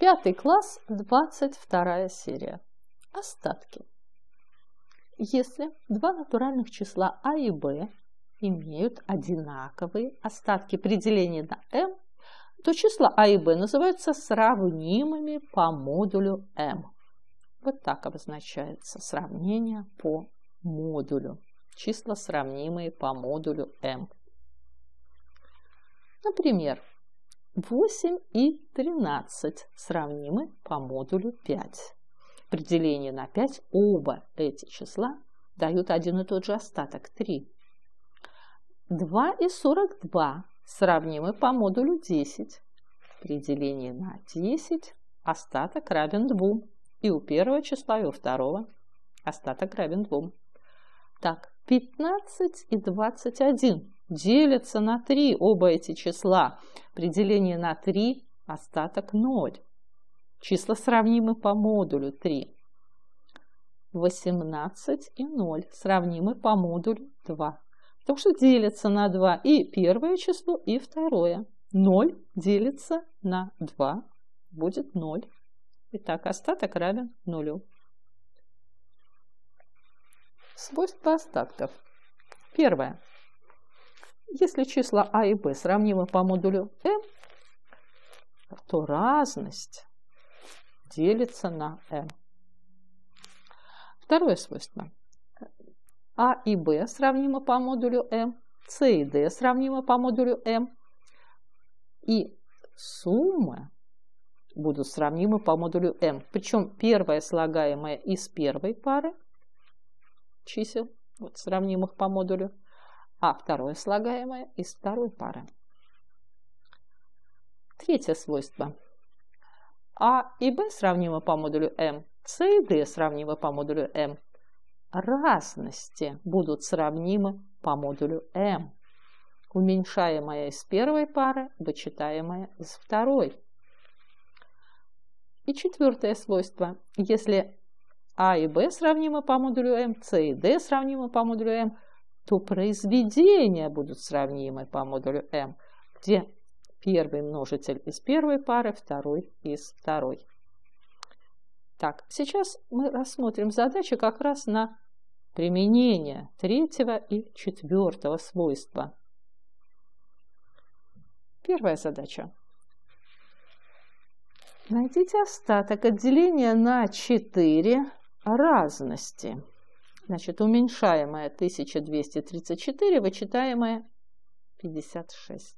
Пятый класс, 22 серия. Остатки. Если два натуральных числа А и Б имеют одинаковые остатки при делении на m, то числа А и Б называются сравнимыми по модулю m. Вот так обозначается сравнение по модулю. Числа, сравнимые по модулю m. Например, 8 и 13 сравнимы по модулю 5. При делении на 5 оба эти числа дают один и тот же остаток 3. 2 и 42 сравнимы по модулю 10. При делении на 10 остаток равен 2. И у первого числа, и у второго остаток равен 2. Так, 15 и 21 делятся на три оба эти числа. При делении на 3 остаток 0. Числа сравнимы по модулю 3. 18 и 0 сравнимы по модулю 2. Потому что делится на 2 и первое число, и второе. 0 делится на 2, будет 0. Итак, остаток равен нулю. Свойства остатков. Первое. Если числа А и Б сравнимы по модулю m, то разность делится на m. Второе свойство. А и Б сравнимы по модулю m, С и D сравнимы по модулю m, и суммы будут сравнимы по модулю m. Причем первая слагаемая из первой пары чисел, вот, сравнимых по модулю, а второе слагаемое из второй пары. Третье свойство. А и Б сравнимы по модулю М, С и Д сравнимы по модулю М. Разности будут сравнимы по модулю М. Уменьшаемое из первой пары, вычитаемое из второй. И четвертое свойство. Если А и Б сравнимы по модулю М, С и Д сравнимы по модулю М – то произведения будут сравнимы по модулю М, где первый множитель из первой пары, второй из второй. Так, сейчас мы рассмотрим задачи как раз на применение третьего и четвертого свойства. Первая задача. Найдите остаток отделения на 4 разности. Значит, уменьшаемое 1234, вычитаемое 56.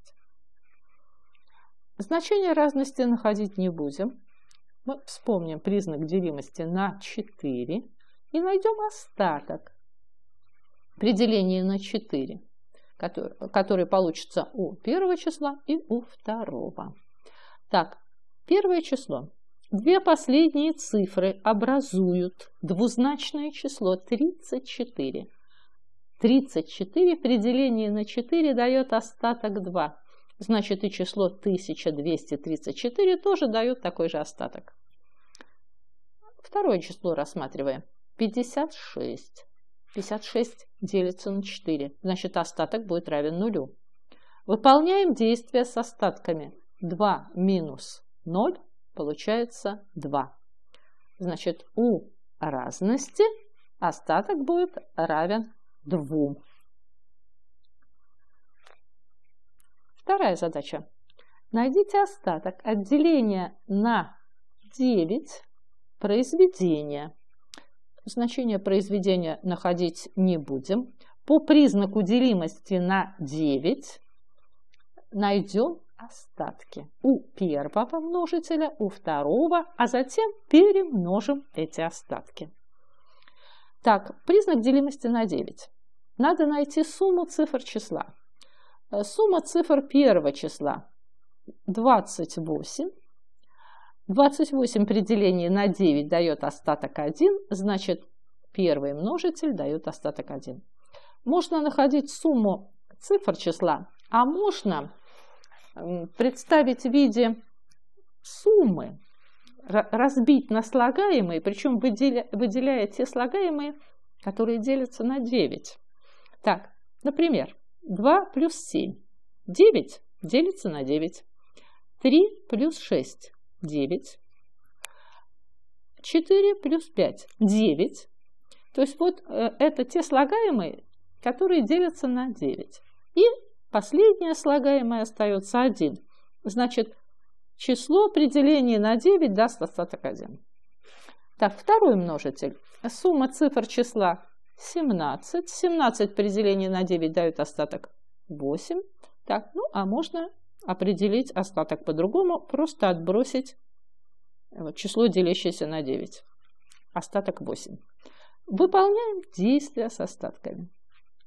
Значение разности находить не будем. Мы вспомним признак делимости на 4 и найдем остаток при делении на 4, который, который получится у первого числа и у второго. Так, первое число Две последние цифры образуют двузначное число 34. 34 при делении на 4 дает остаток 2. Значит, и число 1234 тоже дает такой же остаток. Второе число рассматриваем. 56. 56 делится на 4. Значит, остаток будет равен нулю. Выполняем действия с остатками. 2 минус 0 Получается 2. Значит, у разности остаток будет равен 2. Вторая задача. Найдите остаток от деления на 9 произведения. Значение произведения находить не будем. По признаку делимости на 9 найдем остатки у первого множителя, у второго, а затем перемножим эти остатки. Так, признак делимости на 9. Надо найти сумму цифр числа. Э, сумма цифр первого числа 28. 28 при делении на 9 дает остаток 1, значит первый множитель дает остаток 1. Можно находить сумму цифр числа, а можно представить в виде суммы, разбить на слагаемые, причем выделя, выделяя те слагаемые, которые делятся на 9. Так, например, 2 плюс 7 – 9 делится на 9. 3 плюс 6 – 9. 4 плюс 5 – 9. То есть вот э, это те слагаемые, которые делятся на 9. И Последнее слагаемое остается 1. Значит, число определений на 9 даст остаток 1. Так, второй множитель. Сумма цифр числа 17. 17 при на 9 дают остаток 8. Так, ну а можно определить остаток по-другому, просто отбросить вот, число, делящееся на 9. Остаток 8. Выполняем действия с остатками.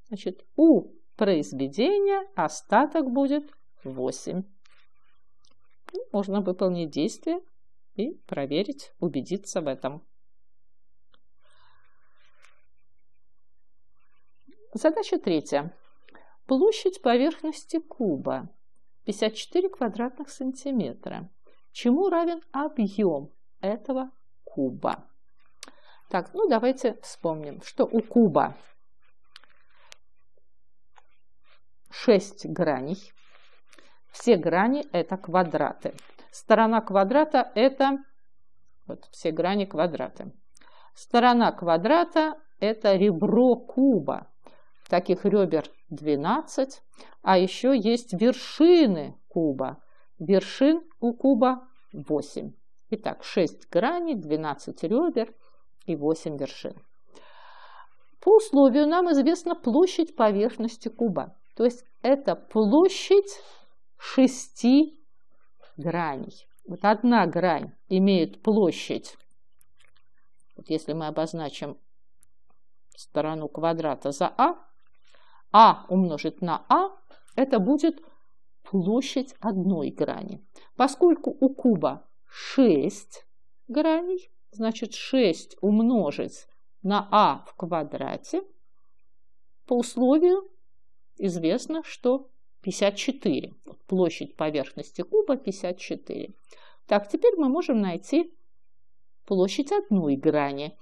Значит, у произведения, остаток будет 8. Ну, можно выполнить действие и проверить, убедиться в этом. Задача третья. Площадь поверхности куба 54 квадратных сантиметра. Чему равен объем этого куба? Так, ну давайте вспомним, что у куба шесть граней. Все грани – это квадраты. Сторона квадрата – это вот, все грани квадраты. Сторона квадрата – это ребро куба. Таких ребер 12. А еще есть вершины куба. Вершин у куба 8. Итак, 6 граней, 12 ребер и 8 вершин. По условию нам известна площадь поверхности куба. То есть это площадь шести граней. Вот одна грань имеет площадь. Вот если мы обозначим сторону квадрата за А, А умножить на А, это будет площадь одной грани. Поскольку у куба 6 граней, значит 6 умножить на А в квадрате по условию известно, что 54. Площадь поверхности куба 54. Так, теперь мы можем найти площадь одной грани.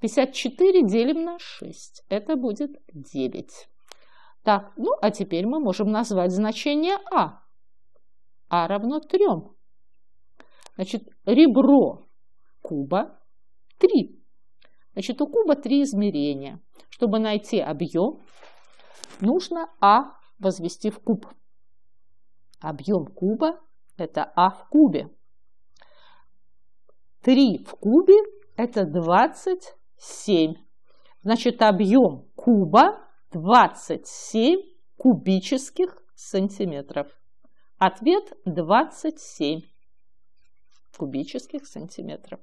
54 делим на 6. Это будет 9. Так, ну а теперь мы можем назвать значение А. А равно 3. Значит, ребро куба 3. Значит, у куба три измерения. Чтобы найти объем, нужно А возвести в куб. Объем куба – это А в кубе. 3 в кубе – это 27. Значит, объем куба 27 кубических сантиметров. Ответ 27 кубических сантиметров.